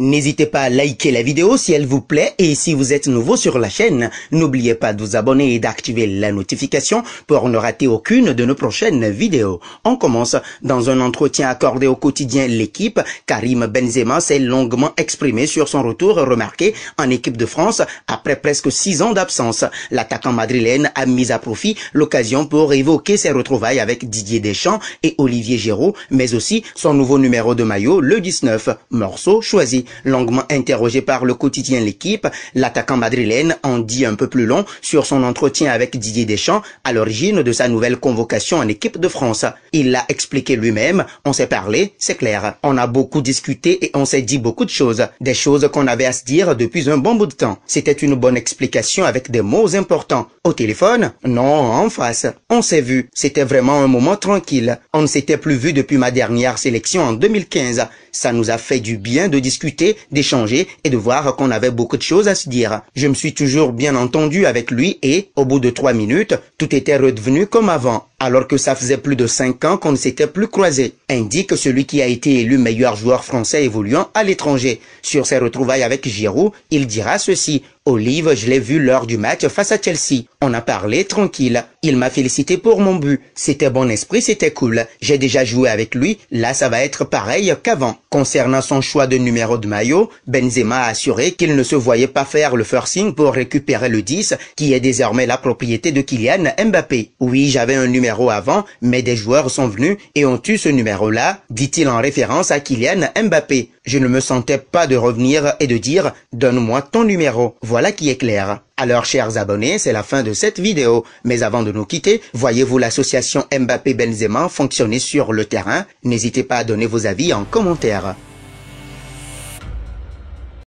N'hésitez pas à liker la vidéo si elle vous plaît et si vous êtes nouveau sur la chaîne, n'oubliez pas de vous abonner et d'activer la notification pour ne rater aucune de nos prochaines vidéos. On commence dans un entretien accordé au quotidien L'équipe. Karim Benzema s'est longuement exprimé sur son retour remarqué en équipe de France après presque six ans d'absence. L'attaquant madrilène a mis à profit l'occasion pour évoquer ses retrouvailles avec Didier Deschamps et Olivier Giraud, mais aussi son nouveau numéro de maillot, le 19, morceau choisi Longuement interrogé par le quotidien L'équipe, l'attaquant madrilène en dit un peu plus long sur son entretien avec Didier Deschamps à l'origine de sa nouvelle convocation en équipe de France. Il l'a expliqué lui-même, on s'est parlé, c'est clair. On a beaucoup discuté et on s'est dit beaucoup de choses, des choses qu'on avait à se dire depuis un bon bout de temps. C'était une bonne explication avec des mots importants. Au téléphone Non, en face. On s'est vu. C'était vraiment un moment tranquille. On ne s'était plus vu depuis ma dernière sélection en 2015. Ça nous a fait du bien de discuter, d'échanger et de voir qu'on avait beaucoup de choses à se dire. Je me suis toujours bien entendu avec lui et, au bout de trois minutes, tout était redevenu comme avant alors que ça faisait plus de cinq ans qu'on ne s'était plus croisé, indique celui qui a été élu meilleur joueur français évoluant à l'étranger. Sur ses retrouvailles avec Giroud, il dira ceci. Olive, je l'ai vu lors du match face à Chelsea. On a parlé tranquille. Il m'a félicité pour mon but. C'était bon esprit, c'était cool. J'ai déjà joué avec lui. Là, ça va être pareil qu'avant. Concernant son choix de numéro de maillot, Benzema a assuré qu'il ne se voyait pas faire le firsting pour récupérer le 10, qui est désormais la propriété de Kylian Mbappé. Oui, j'avais un numéro avant, mais des joueurs sont venus et ont eu ce numéro-là, dit-il en référence à Kylian Mbappé. Je ne me sentais pas de revenir et de dire, donne-moi ton numéro. Voilà qui est clair. Alors, chers abonnés, c'est la fin de cette vidéo. Mais avant de nous quitter, voyez-vous l'association Mbappé-Benzema fonctionner sur le terrain N'hésitez pas à donner vos avis en commentaire.